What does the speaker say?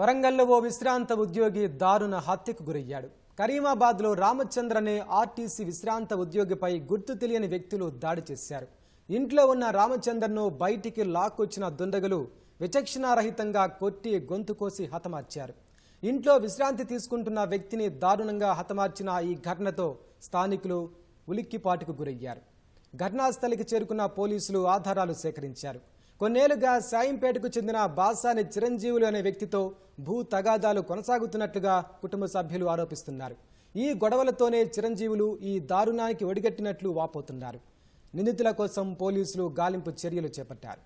వరంగల్లో ఓ విశ్రాంత ఉద్యోగి దారుణ హత్యకు గురయ్యాడు కరీమాబాద్లో రామచంద్ర అనే ఆర్టీసీ విశ్రాంత ఉద్యోగిపై గుర్తు తెలియని వ్యక్తులు దాడి చేశారు ఇంట్లో ఉన్న రామచంద్రను బయటికి లాక్కొచ్చిన దుండగులు విచక్షణారహితంగా కొట్టి గొంతు కోసి హతమార్చారు ఇంట్లో విశ్రాంతి తీసుకుంటున్న వ్యక్తిని దారుణంగా హతమార్చిన ఈ ఘటనతో స్థానికులు ఉలిక్కిపాటుకు గురయ్యారు ఘటనాస్థలికి చేరుకున్న పోలీసులు ఆధారాలు సేకరించారు కొన్నేళ్లుగా సాయంపేటకు చెందిన బాసాని చిరంజీవులు అనే వ్యక్తితో భూ తగాదాలు కొనసాగుతున్నట్లుగా కుటుంబ సభ్యులు ఆరోపిస్తున్నారు ఈ గొడవలతోనే చిరంజీవులు ఈ దారుణానికి ఒడిగట్టినట్లు వాపోతున్నారు నిందితుల కోసం పోలీసులు గాలింపు చర్యలు చేపట్టారు